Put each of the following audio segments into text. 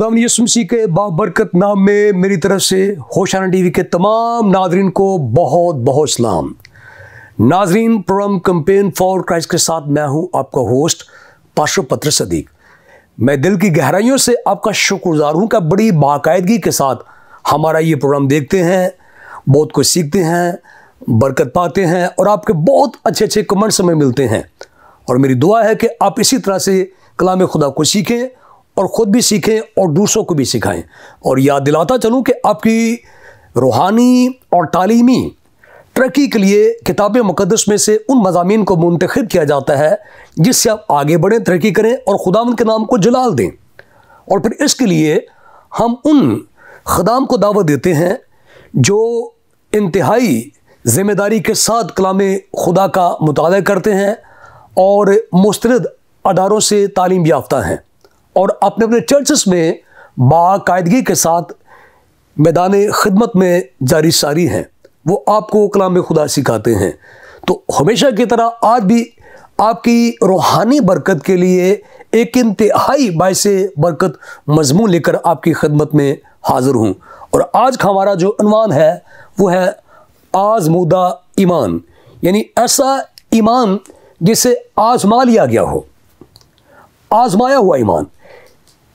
खुदा यसु के बाबरकत नाम में मेरी तरफ से होशाना टीवी के तमाम नाजरन को बहुत बहुत सलाम नाजरीन प्रोग्राम कंपेन फॉर क्राइस्ट के साथ मैं हूं आपका होस्ट पाशो पत्र सदीक मैं दिल की गहराइयों से आपका शुक्रगुजार हूं का बड़ी बाकायदगी के साथ हमारा ये प्रोग्राम देखते हैं बहुत कुछ सीखते हैं बरकत पाते हैं और आपके बहुत अच्छे अच्छे कमेंट्स हमें मिलते हैं और मेरी दुआ है कि आप इसी तरह से कलाम खुदा को सीखें और ख़ुद भी सीखें और दूसरों को भी सिखाएं और याद दिलाता चलूँ कि आपकी रूहानी और तालीमी तरक्की के लिए किताब मुकदस में से उन मजामी को मुंतखब किया जाता है जिससे आप आगे बढ़ें तरक्की करें और ख़ुदा के नाम को जलाल दें और फिर इसके लिए हम उन ख़दाम को दावत देते हैं जो इंतहाई ज़िम्मेदारी के साथ कलाम खुदा का मुताल करते हैं और मुस्रद अदारों से तालीम याफ्ता हैं और अपने अपने चर्चेस में बाकायदगी के साथ मैदान खिदमत में जारी सारी हैं वो आपको कलाम खुदा सिखाते हैं तो हमेशा की तरह आज भी आपकी रूहानी बरकत के लिए एक इंतहाई बायस बरकत मजमू लेकर आपकी खदमत में हाज़िर हूँ और आज का हमारा जो अनवान है वो है आजमूदा ईमान यानी ऐसा ईमान जिसे आजमा लिया गया हो आजमाया हुआ ईमान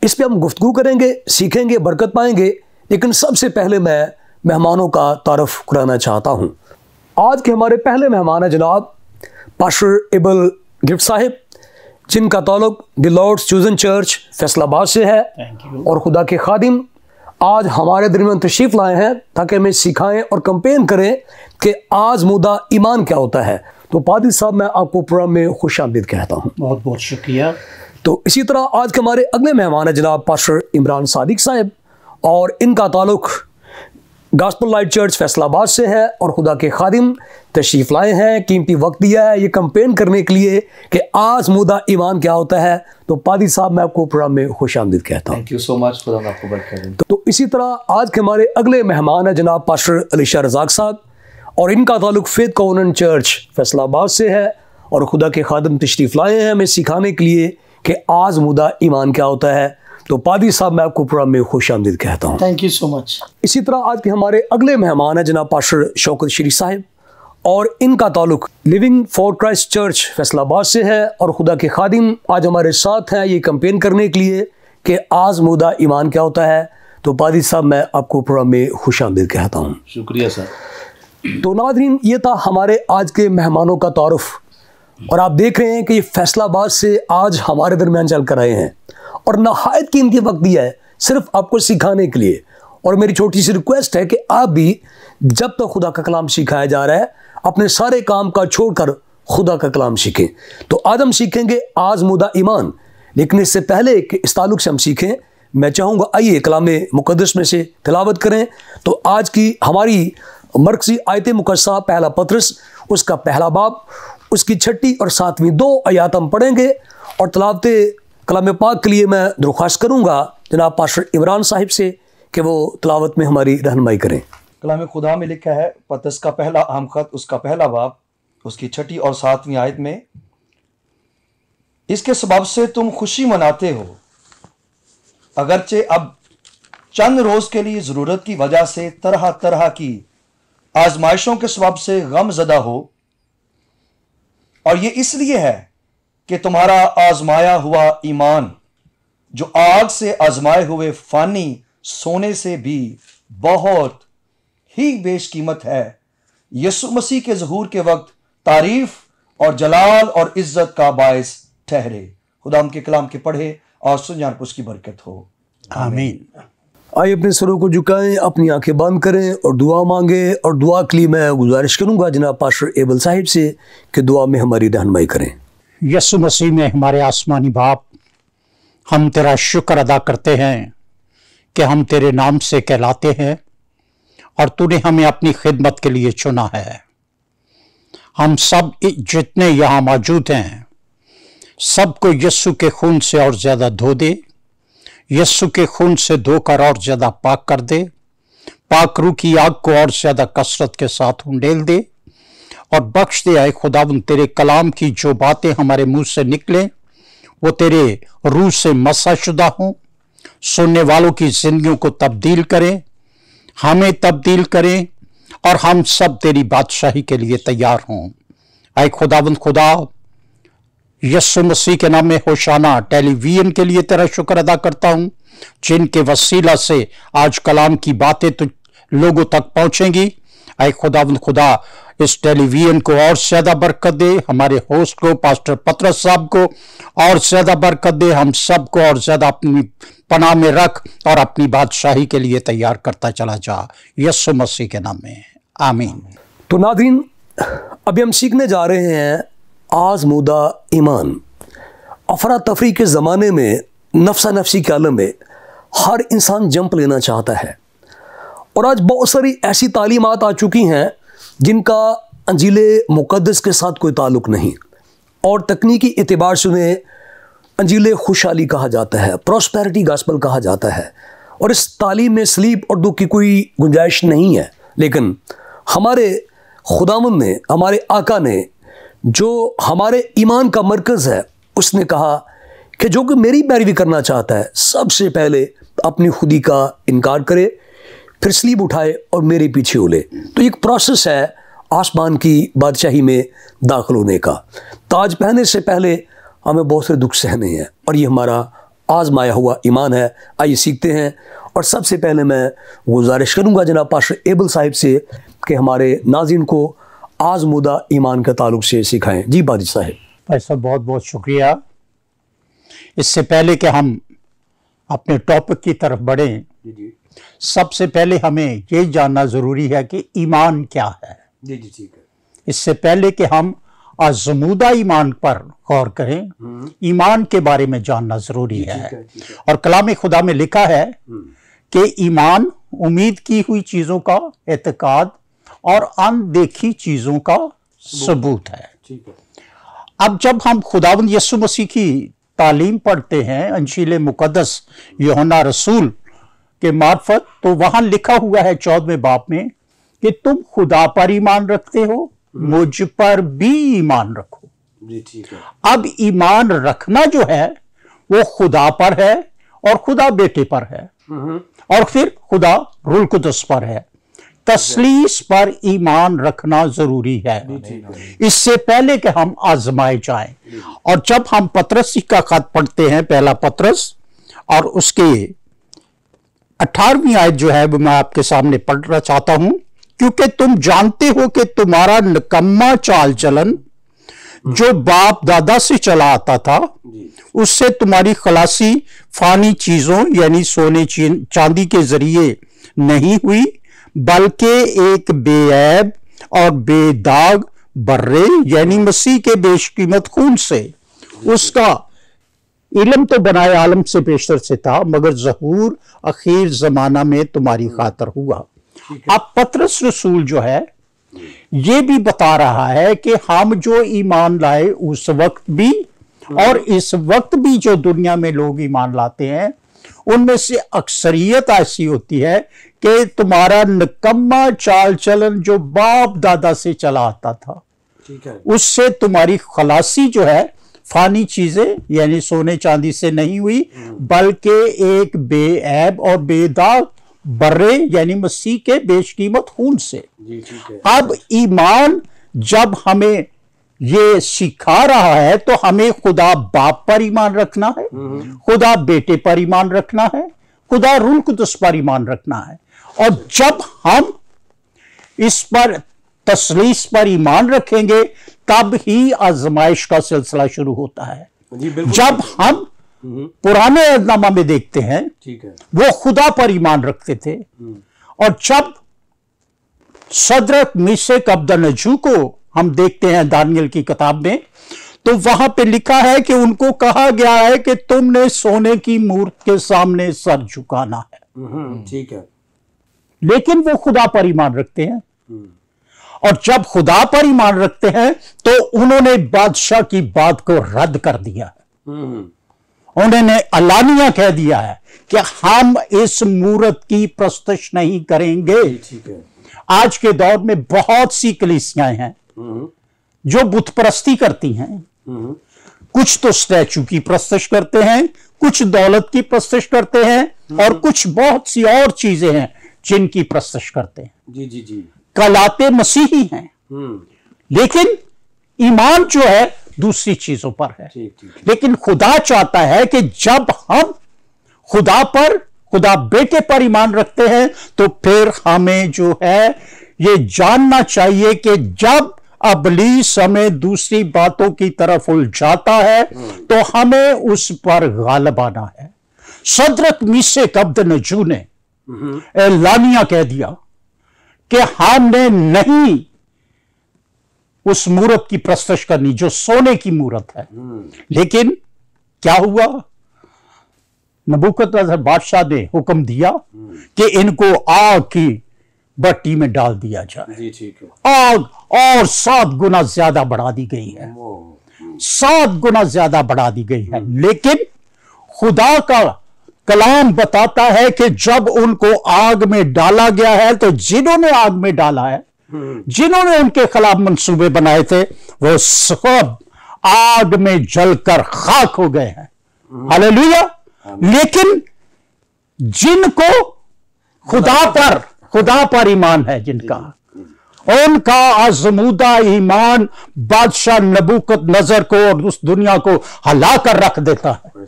इस पर हम गुफ्तु करेंगे सीखेंगे बरकत पाएंगे लेकिन सबसे पहले मैं मेहमानों का तारफ़ कराना चाहता हूँ आज के हमारे पहले मेहमान हैं जनाब पाशर इबल गिफ्ट साहिब जिनका ताल्लुक The Lord's Chosen Church Faisalabad से है और खुदा के खादिम आज हमारे दरमियान तशीफ लाए हैं ताकि हमें सिखाएं और कंपेन करें कि आज मुदा ईमान क्या होता है तो पादी साहब मैं आपको प्रोग्राम में खुश आमदीद कहता हूँ बहुत बहुत शुक्रिया तो इसी तरह आज के हमारे अगले मेहमान हैं जनाब पास्टर इमरान सादिक साहब और इनका ताल्लुक गास्पल लाइट चर्च फैसलाबाद से है और खुदा के खादिम तशरीफ़ लाए हैं कीमती वक्त दिया है ये कंपेन करने के लिए कि आज मुदा ईमान क्या होता है तो पादी साहब मैं आपको प्रोग्राम में खुश आमदीद कहता हूँ so यू सो मच तो इसी तरह आज के हमारे अगले मेहमान हैं जनाब पास्टर अलीशा रजाक साहब और इनका ताल्लुक फेद कौन चर्च फैसलाबाद से है और खुदा के खादम तशरीफ़ लाए हैं हमें सिखाने के लिए कि मुदा ईमान क्या होता है तो पादी साहब मैं आपको पूरा में खुश आमदीद कहता हूँ थैंक यू सो मच इसी तरह आज के हमारे अगले मेहमान हैं जनाब पास्टर शौकत श्री साहब और इनका ताल्लुक Living for Christ Church Faisalabad से है और खुदा के खादिम आज हमारे साथ हैं ये कंपेन करने के लिए कि मुदा ईमान क्या होता है तो पादी साहब मैं आपको पूरा में खुश आमदीद कहता हूँ शुक्रिया सर तो नादरीन ये था हमारे आज के मेहमानों का तारफ़ और आप देख रहे हैं कि ये फैसलाबाद से आज हमारे दरमियान चल कर आए हैं और नहायत कीमती वक्त दिया है सिर्फ आपको सिखाने के लिए और मेरी छोटी सी रिक्वेस्ट है कि आप भी जब तक तो खुदा का कलाम सिखाया जा रहा है अपने सारे काम का छोड़कर खुदा का कलाम सीखें तो आज हम सीखेंगे आज मुदा ईमान लेकिन इससे पहले कि इस ताल्लुक से हम सीखें मैं चाहूँगा आइए कलाम मुकदस में से तिलावत करें तो आज की हमारी मरकजी आयत मुकदसा पहला पत्रस उसका पहला बाब उसकी छठी और सातवीं दो आयात हम पढ़ेंगे और तलावत कलाम पाक के लिए मैं दरख्वास्त करूँगा जनाब पाशर इमरान साहिब से कि वो तलावत में हमारी रहनमाई करें कलाम खुदा में लिखा है पतस का पहला आम खत उसका पहला बाप उसकी छठी और सातवीं आयत में इसके सबब से तुम खुशी मनाते हो अगरचे अब चंद रोज़ के लिए ज़रूरत की वजह से तरह तरह की आजमाइशों के सबब से गम ज़दा हो और ये इसलिए है कि तुम्हारा आजमाया हुआ ईमान जो आग से आजमाए हुए फानी सोने से भी बहुत ही बेशकीमत है यसु मसीह के जहूर के वक्त तारीफ और जलाल और इज्जत का बायस ठहरे खुदाम के कलाम के पढ़े और सुनजान उसकी बरकत हो आमीन, आमीन। आइए अपने सरों को झुकाएं अपनी आंखें बंद करें और दुआ मांगें और दुआ के लिए मैं गुजारिश करूंगा जनाब पाशर एबल साहिब से कि दुआ में हमारी रहनमाई करें यसु मसीह में हमारे आसमानी बाप हम तेरा शुक्र अदा करते हैं कि हम तेरे नाम से कहलाते हैं और तूने हमें अपनी खिदमत के लिए चुना है हम सब जितने यहाँ मौजूद हैं सबको यस्सु के खून से और ज़्यादा धो दे यस्सु के खून से धोकर और ज़्यादा पाक कर दे पाक रू की आग को और ज़्यादा कसरत के साथ उंडेल दे और बख्श दे आए खुदाबन तेरे कलाम की जो बातें हमारे मुंह से निकलें वो तेरे रूह से मसाशुदा हों सुनने वालों की जिंदगियों को तब्दील करें हमें तब्दील करें और हम सब तेरी बादशाही के लिए तैयार हों आए खुदाबंद खुदा यस्सु मसीह के नाम में होशाना टेलीविजन के लिए तेरा शुक्र अदा करता हूँ जिनके वसीला से आज कलाम की बातें तो लोगों तक पहुंचेंगी आए खुदा खुदा इस टेलीविजन को और ज्यादा बरकत दे हमारे होस्ट को पास्टर पत्रस साहब को और ज्यादा बरकत दे हम सबको और ज्यादा अपनी पनाह में रख और अपनी बादशाही के लिए तैयार करता चला जा यस्सु मसीह के नाम में आमीन तो नादिन अभी हम सीखने जा रहे हैं आजमूदा ईमान अफरा तफरी के ज़माने में नफसा नफसी के आलम में हर इंसान जंप लेना चाहता है और आज बहुत सारी ऐसी तालीमत आ चुकी हैं जिनका अंजील मुकदस के साथ कोई ताल्लुक नहीं और तकनीकी एतबार से उन्हें अंजील खुशहाली कहा जाता है प्रॉस्पेरिटी गास्पल कहा जाता है और इस तालीम में स्लीप और दुख की कोई गुंजाइश नहीं है लेकिन हमारे खुदाम ने हमारे आका ने जो हमारे ईमान का मरकज़ है उसने कहा कि जो कि मेरी पैरवी करना चाहता है सबसे पहले अपनी खुदी का इनकार करे फिर स्लीब उठाए और मेरे पीछे उले तो एक प्रोसेस है आसमान की बादशाही में दाखिल होने का ताज पहनने से पहले हमें बहुत से दुख सहने हैं और ये हमारा आजमाया हुआ ईमान है आइए सीखते हैं और सबसे पहले मैं गुजारिश करूँगा जनाब पाश एबल साहिब से कि हमारे नाजिन को आजमुदा ईमान का ताल्लुक से सिखाएं जी बादशाह साहब भाई साहब बहुत बहुत शुक्रिया इससे पहले कि हम अपने टॉपिक की तरफ बढ़े सबसे पहले हमें ये जानना ज़रूरी है कि ईमान क्या है जी जी ठीक है इससे पहले कि हम आजमूदा ईमान पर गौर करें हम्म। ईमान के बारे में जानना ज़रूरी है।, है और कलाम खुदा में लिखा है हम्म। कि ईमान उम्मीद की हुई चीज़ों का एतकाद और अनदेखी चीज़ों का सबूत है अब जब हम खुदावंद यसु मसीह की तालीम पढ़ते हैं अंशील मुकदस योना रसूल के मार्फत तो वहां लिखा हुआ है चौदवें बाप में कि तुम खुदा पर ईमान रखते हो हम्म। मुझ पर भी ईमान रखो ठीक है अब ईमान रखना जो है वो खुदा पर है और खुदा बेटे पर है हम्म। और फिर खुदा रुलकुदस पर है तसलीस पर ईमान रखना जरूरी है इससे पहले कि हम आजमाए जाए और जब हम पत्रस का खत पढ़ते हैं पहला पत्रस और उसके अठारहवीं आयत जो है वो मैं आपके सामने पढ़ना चाहता हूं क्योंकि तुम जानते हो कि तुम्हारा निकम्मा चाल चलन जो बाप दादा से चला आता था उससे तुम्हारी खलासी फानी चीजों यानी सोने चांदी के जरिए नहीं हुई बल्कि एक बेऐब और बेदाग बर्रे यानी मसीह के बेशकीमत खून से उसका इलम तो बनाए आलम से बेशर से था मगर जहूर अखीर जमाना में तुम्हारी खातर हुआ अब पत्रस रसूल जो है ये भी बता रहा है कि हम जो ईमान लाए उस वक्त भी हाँ। और इस वक्त भी जो दुनिया में लोग ईमान लाते हैं उनमें से अक्सरियत ऐसी होती है कि तुम्हारा निकम्मा चाल चलन जो बाप दादा से चला आता था ठीक है उससे तुम्हारी खलासी जो है फानी चीजें यानी सोने चांदी से नहीं हुई हम्म। बल्कि एक बेऐब और बेदाग बर्रे यानी मसीह के बेशकीमत खून से अब ईमान जब हमें ये सिखा रहा है तो हमें खुदा बाप पर ईमान रखना है हम्म, हम्म। खुदा बेटे पर ईमान रखना है खुदा रूल पर ईमान रखना है और जब हम इस पर तसलीस पर ईमान रखेंगे तब ही आजमाइश का सिलसिला शुरू होता है जब हम हम्म, पुराने अदनामा में देखते हैं है। वो खुदा पर ईमान रखते थे और जब सदरत मिसक अब्दनजू को हम देखते हैं दानियल की किताब में तो वहां पे लिखा है कि उनको कहा गया है कि तुमने सोने की मूर्त के सामने सर झुकाना है हम्म, ठीक है लेकिन वो खुदा पर ईमान रखते हैं और जब खुदा पर ईमान रखते हैं तो उन्होंने बादशाह की बात को रद्द कर दिया है हम्म। उन्होंने अलानिया कह दिया है कि हम इस मूर्त की प्रस्तुष नहीं करेंगे आज के दौर में बहुत सी कलिसियां हैं हम्म। जो बुत परस्ती करती हैं हम्म। कुछ तो स्टैचू की प्रस्तश करते हैं कुछ दौलत की प्रस्तश करते हैं हम्म। और कुछ बहुत सी और चीजें हैं जिनकी प्रस्तश करते हैं जी जी जी कलाते मसीही हैं लेकिन ईमान जो है दूसरी चीजों पर है ठीक, ठीक। लेकिन खुदा चाहता है कि जब हम खुदा पर खुदा बेटे पर ईमान रखते हैं तो फिर हमें जो है ये जानना चाहिए कि जब अबली समय दूसरी बातों की तरफ उलझाता है तो हमें उस पर गालबाना आना है सदरत मिसे कब्द नजू ने एलानिया कह दिया कि हमने नहीं उस मूर्त की प्रस्तश करनी जो सोने की मूर्त है लेकिन क्या हुआ नबूकत बादशाह ने हुक्म दिया कि इनको आग की बट्टी में डाल दिया जाए जी ठीक है और सात गुना ज्यादा बढ़ा दी गई है सात गुना ज्यादा बढ़ा दी गई है हम्म। लेकिन खुदा का कलाम बताता है कि जब उनको आग में डाला गया है तो जिन्होंने आग में डाला है हम्म। जिन्होंने उनके खिलाफ मंसूबे बनाए थे वो सब आग में जलकर खाक हो गए हैं हम्म। हालेलुया लेकिन जिनको खुदा पर खुदा पर ईमान है जिनका उनका आजमूदा ईमान बादशाह नबूकत नजर को और उस दुनिया को हला कर रख देता है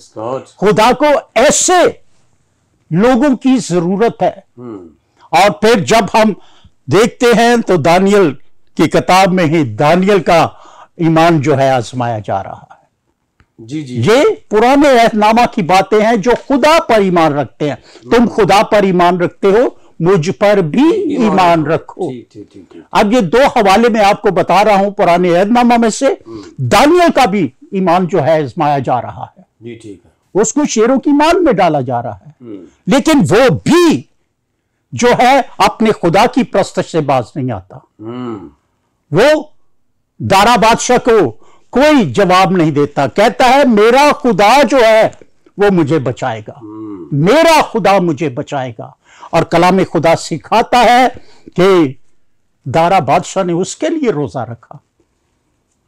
खुदा को ऐसे लोगों की जरूरत है हम्म। और फिर जब हम देखते हैं तो दानियल की किताब में ही दानियल का ईमान जो है आजमाया जा रहा है जी जी ये पुराने रहनामा की बातें हैं जो खुदा पर ईमान रखते हैं तुम खुदा पर ईमान रखते हो मुझ पर भी ईमान रखो अब ये दो हवाले में आपको बता रहा हूं पुराने ऐदनामा में से हम्म। दानियल का भी ईमान जो है आजमाया जा रहा है ठीक है उसको शेरों की मान में डाला जा रहा है हम्म। लेकिन वो भी जो है अपने खुदा की प्रस्तश से बाज नहीं आता हम्म। वो दारा बादशाह को कोई जवाब नहीं देता कहता है मेरा खुदा जो है वो मुझे बचाएगा मेरा खुदा मुझे बचाएगा और कलाम खुदा सिखाता है कि दारा बादशाह ने उसके लिए रोजा रखा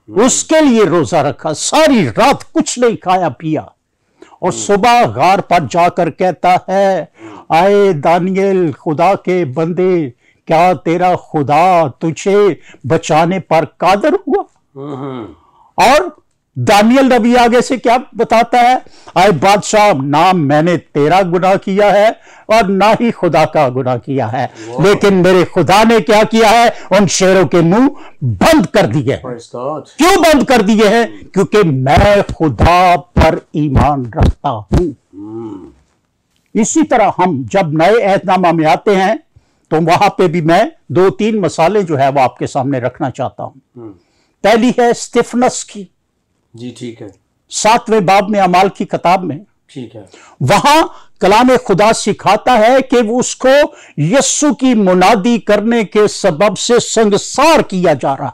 हम्म। उसके लिए रोजा रखा सारी रात कुछ नहीं खाया पिया और हम्म। सुबह गार पर जाकर कहता है आए दानियल खुदा के बंदे क्या तेरा खुदा तुझे बचाने पर कादर हुआ हम्म। और दानियल नबी आगे से क्या बताता है आए बादशाह ना मैंने तेरा गुना किया है और ना ही खुदा का गुना किया है लेकिन मेरे खुदा ने क्या किया है उन शेरों के मुंह बंद कर दिए क्यों बंद कर दिए हैं क्योंकि मैं खुदा पर ईमान रखता हूं हम्म। इसी तरह हम जब नए ऐतनामा में आते हैं तो वहां पे भी मैं दो तीन मसाले जो है वो आपके सामने रखना चाहता हूं हम्म। पहली है स्टिफनेस की जी ठीक है सातवें बाब में अमाल की किताब में ठीक है वहां कलाम खुदा सिखाता है कि उसको यस्सु की मुनादी करने के सबब से संसार किया जा रहा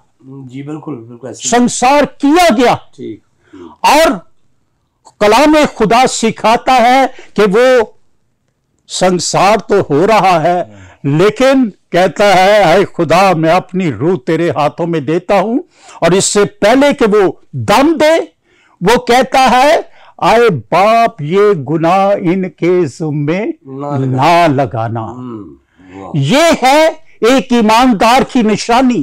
जी बिल्कुल बिल्कुल संसार किया गया ठीक और कलाम खुदा सिखाता है कि वो संसार तो हो रहा है लेकिन कहता है हाय खुदा मैं अपनी रूह तेरे हाथों में देता हूं और इससे पहले कि वो दम दे वो कहता है आए बाप ये गुनाह इनके जुम्मे ना लगाना हम्म, ये है एक ईमानदार की निशानी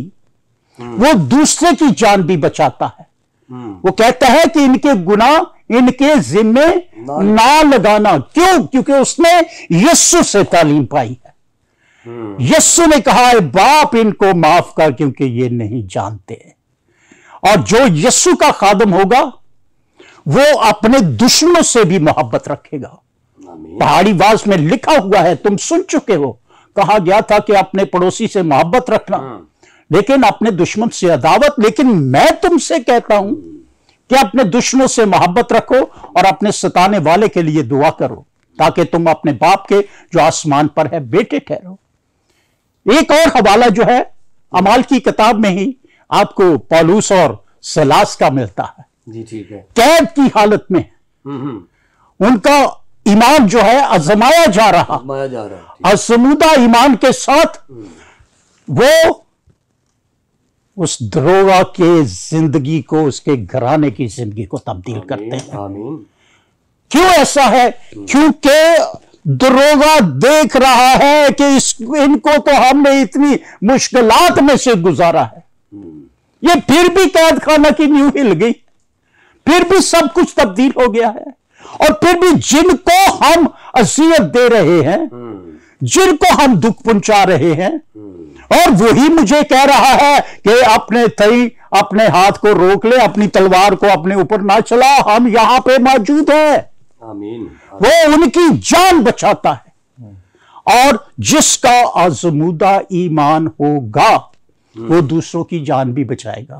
हम्म। वो दूसरे की जान भी बचाता है हम्म। वो कहता है कि इनके गुनाह इनके जिम्मे ना लगाना क्यों क्योंकि उसने यस्सु से तालीम पाई हम्म। यस्सु ने कहा है बाप इनको माफ कर क्योंकि ये नहीं जानते और जो यस्सु का खादम होगा वो अपने दुश्मनों से भी मोहब्बत रखेगा पहाड़ी वास में लिखा हुआ है तुम सुन चुके हो कहा गया था कि अपने पड़ोसी से मोहब्बत रखना हाँ। लेकिन अपने दुश्मन से अदावत लेकिन मैं तुमसे कहता हूं कि अपने दुश्मनों से मोहब्बत रखो और अपने सताने वाले के लिए दुआ करो ताकि तुम अपने बाप के जो आसमान पर है बेटे ठहरो एक और हवाला जो है अमाल की किताब में ही आपको पालूस और सलास का मिलता है जी ठीक है कैद की हालत में हम्म, हम्म। उनका ईमान जो है अजमाया जा रहा आजमाया जा रहा आजमूदा ईमान के साथ हम्म। वो उस द्रोवा के जिंदगी को उसके घराने की जिंदगी को तब्दील करते हैं क्यों ऐसा है क्योंकि दरोगा देख रहा है कि इस इनको तो हमने इतनी मुश्किलात में से गुजारा है ये फिर भी कैद खाना की न्यू हिल गई फिर भी सब कुछ तब्दील हो गया है और फिर भी जिनको हम असीयत दे रहे हैं जिनको हम दुख पहुंचा रहे हैं और वही मुझे कह रहा है कि अपने तई अपने हाथ को रोक ले अपनी तलवार को अपने ऊपर ना चला हम यहां पे मौजूद हैं वो उनकी जान बचाता है और जिसका आजमूदा ईमान होगा हम्म। वो दूसरों की जान भी बचाएगा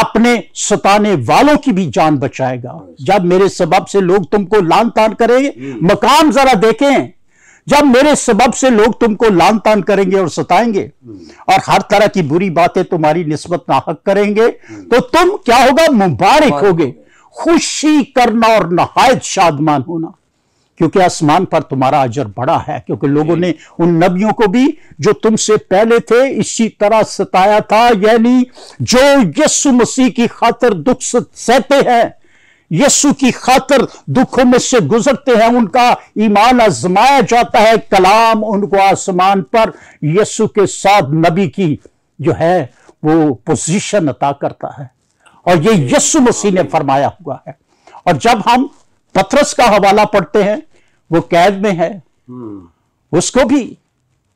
अपने सताने वालों की भी जान बचाएगा जब मेरे सबब से लोग तुमको लान तान करेंगे हम्म। मकाम जरा देखें जब मेरे सबब से लोग तुमको लान तान करेंगे और सताएंगे हम्म। और हर तरह की बुरी बातें तुम्हारी नस्बत नाहक करेंगे तो तुम क्या होगा मुबारक होगे खुशी करना और नहायत शादमान होना क्योंकि आसमान पर तुम्हारा अजर बड़ा है क्योंकि लोगों ने उन नबियों को भी जो तुमसे पहले थे इसी तरह सताया था यानी जो यस्सु मसीह की खातर दुख सहते हैं यस्सु की खातर दुखों में से गुजरते हैं उनका ईमान आजमाया जाता है कलाम उनको आसमान पर यस्सु के साथ नबी की जो है वो पोजीशन अता करता है और ये यस्सु मसीह ने फरमाया हुआ है और जब हम पथरस का हवाला पढ़ते हैं वो कैद में है हम्म। उसको भी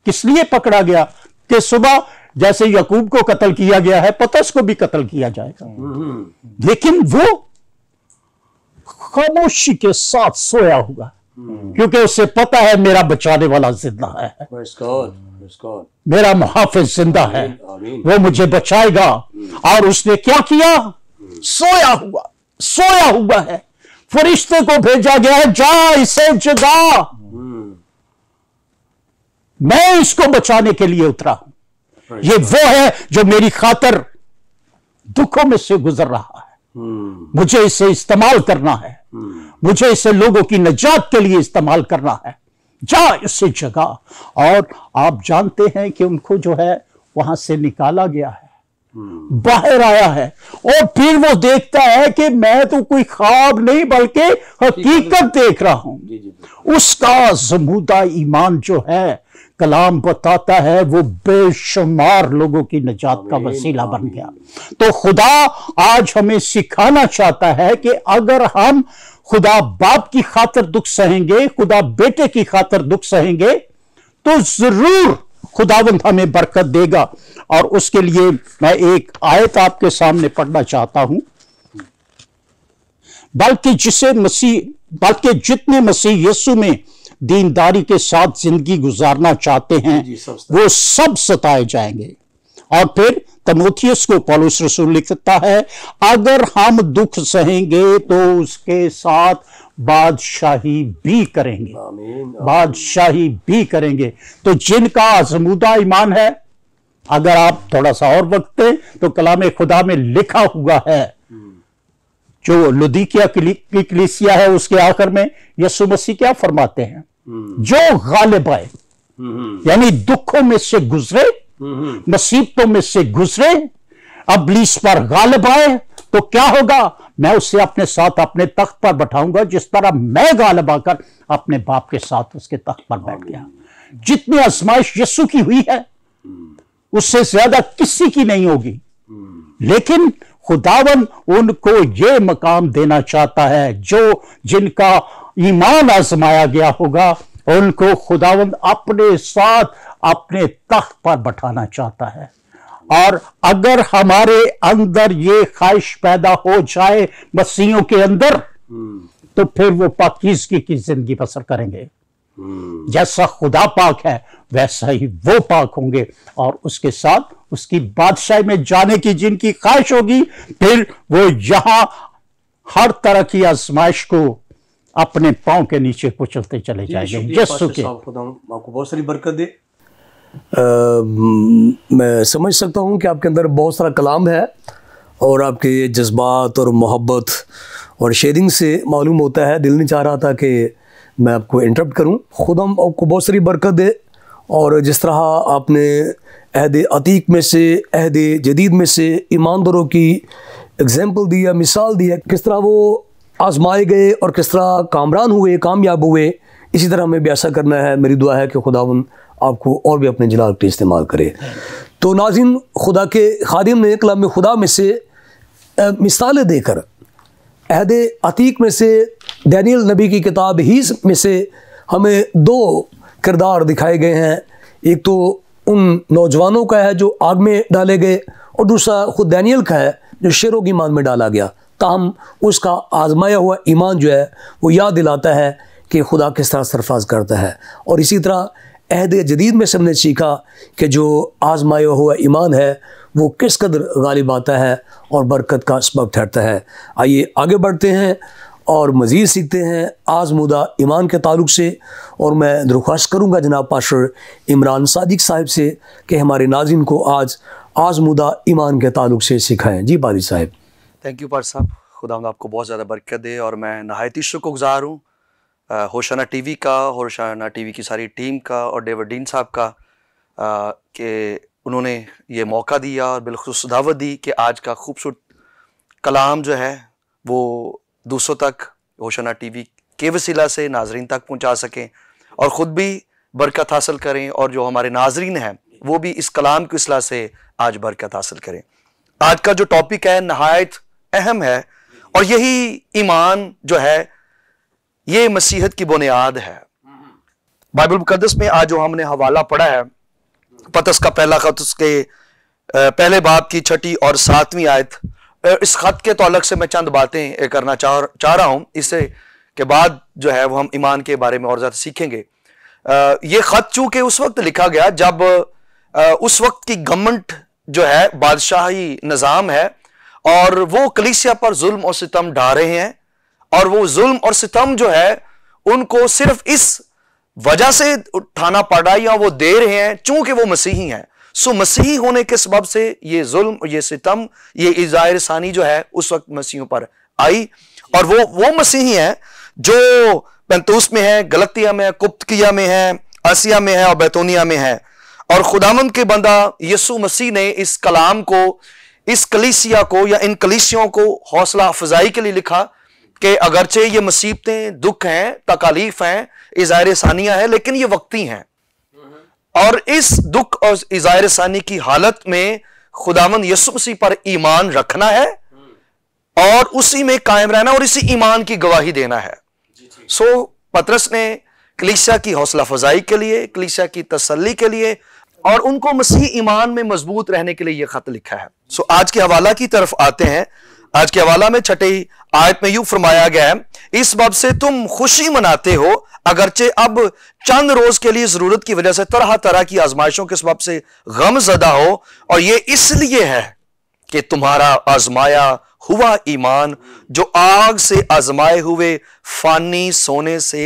किस लिए पकड़ा गया कि सुबह जैसे यकूब को कत्ल किया गया है पतस को भी कत्ल किया जाएगा हम्म। लेकिन वो खामोशी के साथ सोया हुआ हम्म। क्योंकि उसे पता है मेरा बचाने वाला जिंदा है मेरा मुहाफिज जिंदा है वो मुझे बचाएगा हम्म। और उसने क्या किया हम्म। सोया हुआ सोया हुआ है फरिश्ते को भेजा गया है जा इसे जगा हम्म। मैं इसको बचाने के लिए उतरा हूं ये वो है जो मेरी खातर दुखों में से गुजर रहा है मुझे इसे इस्तेमाल करना है मुझे इसे लोगों की नजात के लिए इस्तेमाल करना है जा इससे जगह और आप जानते हैं कि उनको जो है वहां से निकाला गया है हम्म। बाहर आया है और फिर वो देखता है कि मैं तो कोई ख्वाब नहीं बल्कि हकीकत देख रहा हूं उसका जमूदा ईमान जो है कलाम बताता है वो बेशुमार लोगों की निजात का वसीला बन गया तो खुदा आज हमें सिखाना चाहता है कि अगर हम खुदा बाप की खातर दुख सहेंगे खुदा बेटे की खातर दुख सहेंगे तो जरूर खुदावंत हमें बरकत देगा और उसके लिए मैं एक आयत आपके सामने पढ़ना चाहता हूं बल्कि जिसे मसीह बल्कि जितने मसीह यीशु में दीनदारी के साथ जिंदगी गुजारना चाहते हैं वो सब सताए जाएंगे और फिर तमोथियस को पौलुस रसूल लिखता है अगर हम दुख सहेंगे तो उसके साथ बादशाही भी करेंगे बादशाही भी करेंगे तो जिनका आजमूदा ईमान है अगर आप थोड़ा सा और वक्त दें तो कलाम खुदा में लिखा हुआ है जो लुदिकिया की कलिसिया है उसके आखिर में यसु मसीह क्या फरमाते हैं हम्म। जो गालिब आए हम्म। यानी दुखों में से गुजरे मुसीबतों हम्म। में से गुजरे अबलीस पर गालब आए तो क्या होगा मैं उसे अपने साथ अपने तख्त पर बैठाऊंगा जिस तरह मैं गालब आकर अपने बाप के साथ उसके तख्त पर बैठ गया जितनी आजमाइश यस्सु की हुई है हम्म। उससे ज्यादा किसी की नहीं होगी हम्म। लेकिन खुदावन उनको ये मकाम देना चाहता है जो जिनका ईमान आजमाया गया होगा उनको खुदावन अपने साथ अपने तख्त पर बैठाना चाहता है और अगर हमारे अंदर ये ख्वाहिश पैदा हो जाए मसीहों के अंदर हम्म। तो फिर वो पाकिजगी की जिंदगी बसर करेंगे हम्म। जैसा खुदा पाक है वैसा ही वो पाक होंगे और उसके साथ उसकी बादशाह में जाने की जिनकी ख्वाहिश होगी फिर वो यहां हर तरह की आजमाइश को अपने पांव के नीचे कुचलते चले जाएंगे के आपको बहुत सारी बरकत दे मैं समझ सकता हूँ कि आपके अंदर बहुत सारा कलाम है और आपके जज्बात और मोहब्बत और शेयरिंग से मालूम होता है दिल नहीं चाह रहा था कि मैं आपको इंटरप्ट करूँ खुद हम आपको बहुत सारी बरकत दे और जिस तरह आपने अहद अतीक में से अहद जदीद में से ईमानदारों की एग्ज़ाम्पल या मिसाल दी है किस तरह वो आजमाए गए और किस तरह कामरान हुए कामयाब हुए इसी तरह हमें भी ऐसा करना है मेरी दुआ है कि खुदा आपको और भी अपने जलाल के इस्तेमाल करे तो नाजिन खुदा के खादिम ने कलाम खुदा में से मिसालें देकर अहद अतीक में से दैनियल नबी की किताब ही में से हमें दो किरदार दिखाए गए हैं एक तो उन नौजवानों का है जो आग में डाले गए और दूसरा खुद दैनियल का है जो शेरों की मान में डाला गया ताहम उसका आजमाया हुआ ईमान जो है वो याद दिलाता है कि खुदा किस तरह सरफाज करता है और इसी तरह अहद जदीद में सबने सीखा कि जो आजमाया हुआ ईमान है वो किस कदर गालिब आता है और बरकत का सबक ठहरता है आइए आगे बढ़ते हैं और मज़ीद सीखते हैं आजमुदा ईमान के ताल्लुक से और मैं दरख्वास्त करूँगा जनाब पाशर इमरान सादिक साहब से कि हमारे नाजिन को आज आजमुदा ईमान के ताल्लुक से सिखाएँ जी बारी साहब थैंक यू पार साहब खुदा आपको बहुत ज़्यादा बरकत दे और मैं नहायती शुक्रगुजार हूँ होशाना टीवी का होशाना टीवी की सारी टीम का और डीन साहब का कि उन्होंने ये मौका दिया और बिलखसूस दावत दी कि आज का खूबसूरत कलाम जो है वो दूसरों तक होशाना टीवी के वसीला से नाजरीन तक पहुँचा सकें और ख़ुद भी बरकत हासिल करें और जो हमारे नाजरीन हैं वो भी इस कलाम की असलाह से आज बरकत हासिल करें आज का जो टॉपिक है नहायत अहम है और यही ईमान जो है ये मसीहत की बुनियाद है बाइबल मुकदस में आज जो हमने हवाला पढ़ा है पतस का पहला खत उसके पहले बाप की छठी और सातवीं आयत इस खत के तोलक से मैं चंद बातें करना चाह चाह रहा हूं इसे के बाद जो है वो हम ईमान के बारे में और ज़्यादा सीखेंगे ये खत चूंकि उस वक्त लिखा गया जब उस वक्त की गवर्नमेंट जो है बादशाही निज़ाम है और वो कलिसिया पर जुल्म और सितम ढा रहे हैं और वो जुल्म और सितम जो है उनको सिर्फ इस वजह से उठाना पड़ रहा है या वो दे रहे हैं चूंकि वो मसीही हैं सो मसीही होने के सबब से ये जुल्म ये सितम ये इजायर सानी जो है उस वक्त मसीहों पर आई और वो वो मसीही हैं जो पेंतूस में है गलतिया में है कुप्तकिया में है आसिया में है और बैतोनिया में है और खुदामंद के बंदा यसु मसीह ने इस कलाम को इस कलीसिया को या इन कलीसियों को हौसला अफजाई के लिए लिखा कि अगरचे ये मुसीबतें दुख हैं तकालीफ हैं इज़ायर सानिया है लेकिन ये वक्ती हैं और इस दुख और इज़ायर सानी की हालत में खुदामंद यसुमसी पर ईमान रखना है और उसी में कायम रहना और इसी ईमान की गवाही देना है सो पत्रस ने कलिसिया की हौसला अफजाई के लिए कलिसिया की तसल्ली के लिए और उनको मसीह ईमान में मजबूत रहने के लिए यह खत लिखा है सो आज के हवाला की तरफ आते हैं आज के हवाला में छठी आयत में यूं फरमाया गया है इस बब से तुम खुशी मनाते हो अगरचे अब चंद रोज के लिए जरूरत की वजह से तरह तरह की आजमाइशों के सबब से गम जदा हो और यह इसलिए है कि तुम्हारा आजमाया हुआ ईमान जो आग से आजमाए हुए फानी सोने से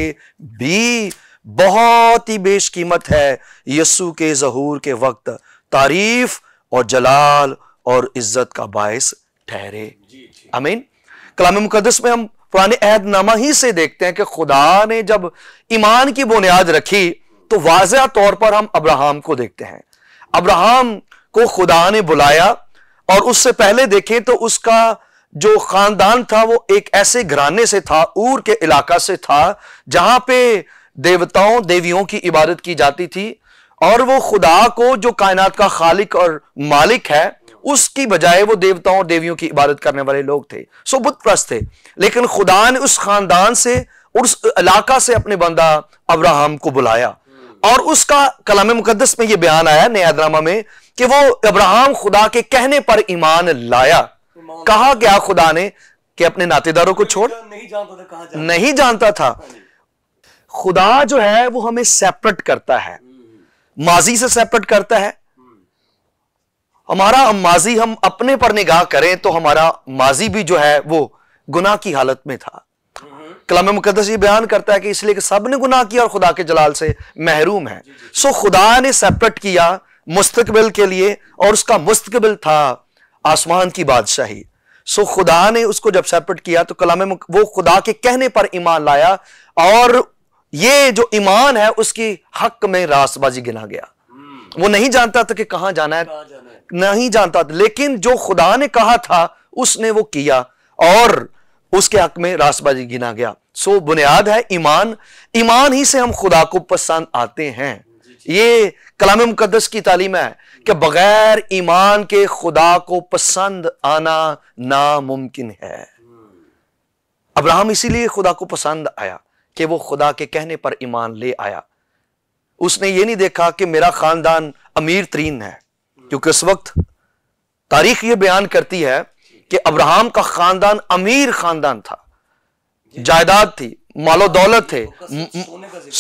भी बहुत ही बेशकीमत है यसु के जहूर के वक्त तारीफ और जलाल और इज्जत का बायस ठहरे अमीन कलाम मुकदस में हम पुराने अहदनामा ही से देखते हैं कि खुदा ने जब ईमान की बुनियाद रखी तो वाजह तौर पर हम अब्राहम को देखते हैं अब्राहम को खुदा ने बुलाया और उससे पहले देखें तो उसका जो खानदान था वो एक ऐसे घराने से था ऊर के इलाका से था जहां पे देवताओं देवियों की इबादत की जाती थी और वो खुदा को जो कायनात का खालिक और मालिक है उसकी बजाय वो देवताओं और देवियों की इबादत करने वाले लोग थे सो बुत प्रस्त थे लेकिन खुदा ने उस खानदान से और उस इलाका से अपने बंदा अब्राहम को बुलाया और उसका कलाम मुकदस में यह बयान आया नयादनामा में कि वो अब्राहम खुदा के कहने पर ईमान लाया कहा गया खुदा ने कि अपने नातेदारों को छोड़ नहीं जानता था कहा जानता नहीं जानता था खुदा जो है वो हमें सेपरेट करता है माजी से सेपरेट करता है हमारा माजी हम अपने पर निगाह करें तो हमारा माजी भी जो है वो गुनाह की हालत में था कलाम मुकदस ये बयान करता है कि इसलिए कि सब ने गुनाह किया और खुदा के जलाल से महरूम है सो खुदा ने सेपरेट किया मुस्तकबिल के लिए और उसका मुस्तकबिल था आसमान की बादशाही सो खुदा ने उसको जब सेपरेट किया तो कलाम वो खुदा के कहने पर ईमान लाया और ये जो ईमान है उसकी हक में रासबाजी गिना गया वो नहीं जानता था कि कहां जाना है नहीं जानता था लेकिन जो खुदा ने कहा था उसने वो किया और उसके हक में रासबाजी गिना गया सो बुनियाद है ईमान ईमान ही से हम खुदा को पसंद आते हैं ये कलाम मुकदस की तालीम है कि बगैर ईमान के खुदा को पसंद आना नामुमकिन है अब्राहम इसीलिए खुदा को पसंद आया कि वो खुदा के कहने पर ईमान ले आया उसने ये नहीं देखा कि मेरा खानदान अमीर तरीन है क्योंकि उस वक्त तारीख यह बयान करती है कि अब्राहम का खानदान अमीर खानदान था जायदाद थी मालो दौलत थे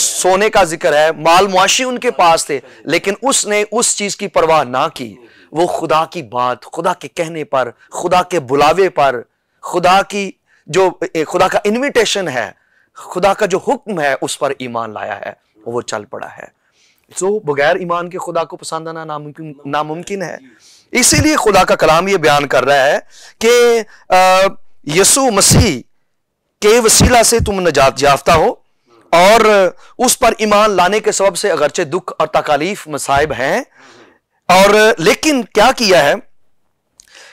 सोने का जिक्र है माल मुआशी उनके पास थे लेकिन उसने उस चीज की परवाह ना की वो खुदा की बात खुदा के कहने पर खुदा के बुलावे पर खुदा की जो खुदा का इनविटेशन है खुदा का जो हुक्म है उस पर ईमान लाया है वो चल पड़ा है सो बगैर ईमान के खुदा को पसंद आना नामुमकिन नामुमकिन है इसीलिए खुदा का कलाम ये बयान कर रहा है कि यसु मसीह के वसीला से तुम नजात याफ्ता हो और उस पर ईमान लाने के सबब से अगरचे दुख और तकालीफ मसाइब हैं और लेकिन क्या किया है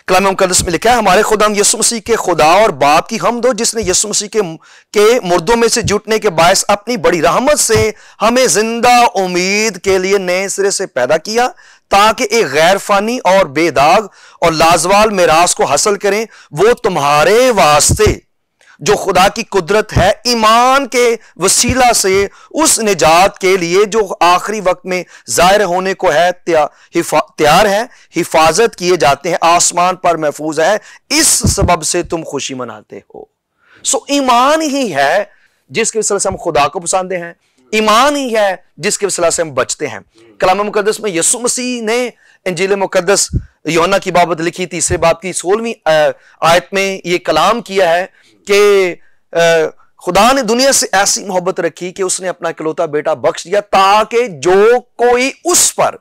कलाम मुकदस में लिखा है हमारे खुदा यसु मसीह के खुदा और बाप की हम दो जिसने यसु मसीह के के मुर्दों में से जुटने के बायस अपनी बड़ी रहमत से हमें जिंदा उम्मीद के लिए नए सिरे से पैदा किया ताकि एक गैर फानी और बेदाग और लाजवाल मेरास को हासिल करें वो तुम्हारे वास्ते जो खुदा की कुदरत है ईमान के वसीला से उस निजात के लिए जो आखिरी वक्त में ज़ाहिर होने को है तैयार है हिफाजत किए जाते हैं आसमान पर महफूज है इस सबब से तुम खुशी मनाते हो सो ईमान ही है जिसके वसल से हम खुदा को पसंद हैं ईमान ही है जिसके वसला से हम बचते हैं कलाम मुकदस में यसु मसीह ने इंजिल मुकदस योना की बाबत लिखी तीसरे बाब की सोलहवीं आयत में ये कलाम किया है कि खुदा ने दुनिया से ऐसी मोहब्बत रखी कि उसने अपना इकलौता बेटा बख्श दिया ताकि जो कोई उस पर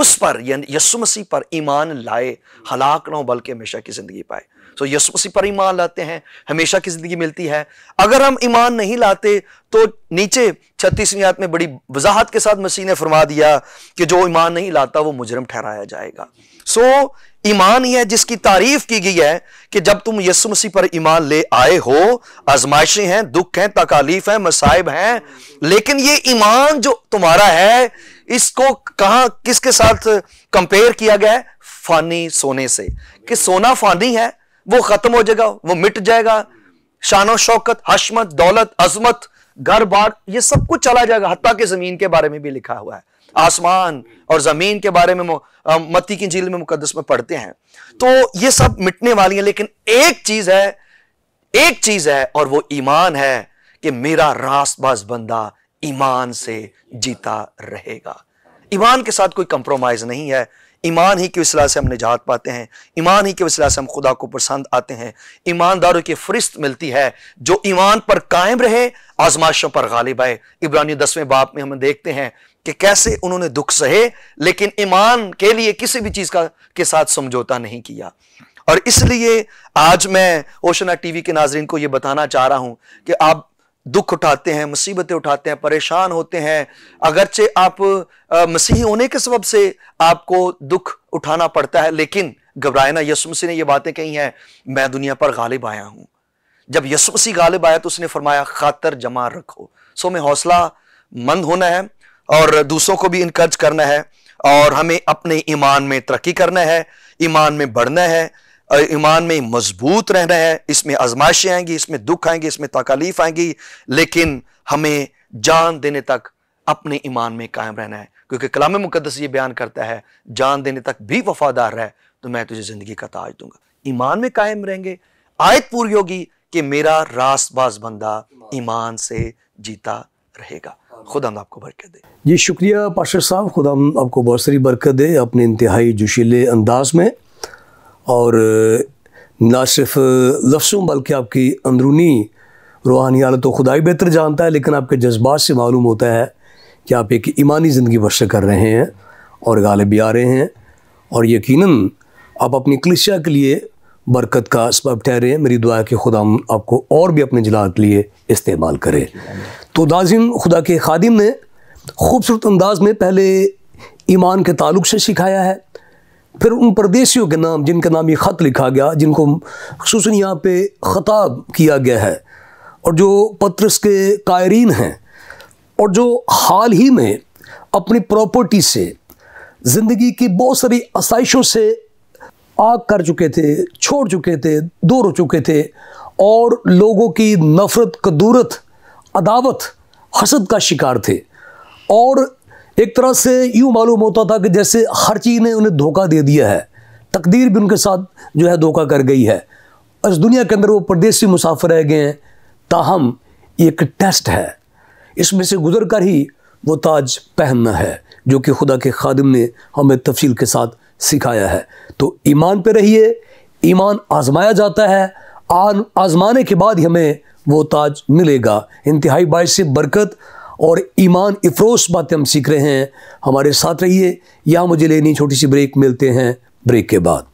उस पर यसु मसीह पर ईमान लाए हलाक ना हो बल्कि हमेशा की जिंदगी पाए तो यसु मसीह पर ईमान लाते हैं हमेशा की ज़िंदगी मिलती है अगर हम ईमान नहीं लाते तो नीचे छत्तीसवीं आयत में बड़ी वजाहत के साथ मसीह ने फरमा दिया कि जो ईमान नहीं लाता वो मुजरम ठहराया जाएगा सो ईमान ही है जिसकी तारीफ की गई है कि जब तुम यसु मसीह पर ईमान ले आए हो आजमाइशें हैं दुख हैं तकालीफ हैं मसाइब हैं लेकिन ये ईमान जो तुम्हारा है इसको कहा किसके साथ कंपेयर किया गया है फानी सोने से कि सोना फानी है वो खत्म हो जाएगा वो मिट जाएगा शानो शौकत हशमत दौलत अजमत घर बार ये सब कुछ चला जाएगा हत्या के जमीन के बारे में भी लिखा हुआ है आसमान और जमीन के बारे में मत्ती की झील में मुकदस में पढ़ते हैं तो ये सब मिटने वाली है लेकिन एक चीज है एक चीज है और वो ईमान है कि मेरा रास बस बंदा ईमान से जीता रहेगा ईमान के साथ कोई कंप्रोमाइज नहीं है ईमान ही के वसला से हम निजात पाते हैं ईमान ही के वसला से हम खुदा को पसंद आते हैं ईमानदारों की फरिस्त मिलती है जो ईमान पर कायम रहे आजमाशों पर गालिब आए इब्रानी दसवें बाप में हम देखते हैं कि कैसे उन्होंने दुख सहे लेकिन ईमान के लिए किसी भी चीज़ का के साथ समझौता नहीं किया और इसलिए आज मैं ओशना टीवी के नाजरन को यह बताना चाह रहा हूं कि आप दुख उठाते हैं मुसीबतें उठाते हैं परेशान होते हैं अगरचे आप मसीह होने के सबब से आपको दुख उठाना पड़ता है लेकिन घबराए ना यसु मसीह ने ये बातें कही हैं मैं दुनिया पर गालिब आया हूं जब यसु मसीह गालिब आया तो उसने फरमाया खातर जमा रखो सो हमें हौसला मंद होना है और दूसरों को भी इनकर्ज करना है और हमें अपने ईमान में तरक्की करना है ईमान में बढ़ना है ईमान में मजबूत रहना है इसमें आजमाइशें आएंगी इसमें दुख आएंगे इसमें तकालीफ आएंगी लेकिन हमें जान देने तक अपने ईमान में कायम रहना है क्योंकि कलाम मुकदस ये बयान करता है जान देने तक भी वफादार है तो मैं तुझे ज़िंदगी का ताज दूंगा ईमान में कायम रहेंगे आयत पूरी होगी कि मेरा रासबाज बंदा ईमान से जीता रहेगा खुदा आपको बरकत दे जी शुक्रिया पाशा साहब खुदा आपको बहुत सारी बरकत दे अपने इंतहाई जोशीले अंदाज में और ना सिर्फ लफ्सों बल्कि आपकी अंदरूनी रूहानी हालत तो खुदा ही बेहतर जानता है लेकिन आपके जज्बात से मालूम होता है कि आप एक ईमानी ज़िंदगी बसर कर रहे हैं और गाले भी आ रहे हैं और यकीन आप अपनी कलिशा के लिए बरकत का सबब ठहरे मेरी दुआ के कि खुदा आपको और भी अपने जला के लिए इस्तेमाल करें तो दाजिम खुदा के खादिम ने खूबसूरत अंदाज में पहले ईमान के ताल्लुक से सिखाया है फिर उन परदेसियों के नाम जिनका नाम ये ख़त लिखा गया जिनको खूस यहाँ पे ख़ताब किया गया है और जो पत्रस के कायरीन हैं और जो हाल ही में अपनी प्रॉपर्टी से ज़िंदगी की बहुत सारी आसाइशों से आग कर चुके थे छोड़ चुके थे दूर हो चुके थे और लोगों की नफ़रत कदूरत अदावत हसद का शिकार थे और एक तरह से यूँ मालूम होता था कि जैसे हर चीज़ ने उन्हें धोखा दे दिया है तकदीर भी उनके साथ जो है धोखा कर गई है और इस दुनिया के अंदर वो परदेसी मुसाफिर रह गए हैं ताहम एक टेस्ट है इसमें से गुजर कर ही वो ताज पहनना है जो कि खुदा के खादिम ने हमें तफसील के साथ सिखाया है तो ईमान पे रहिए ईमान आजमाया जाता है आजमाने के बाद हमें वो ताज मिलेगा इंतहाई बाइश से बरकत और ईमान इफरोस बातें हम सीख रहे हैं हमारे साथ रहिए या मुझे लेनी छोटी सी ब्रेक मिलते हैं ब्रेक के बाद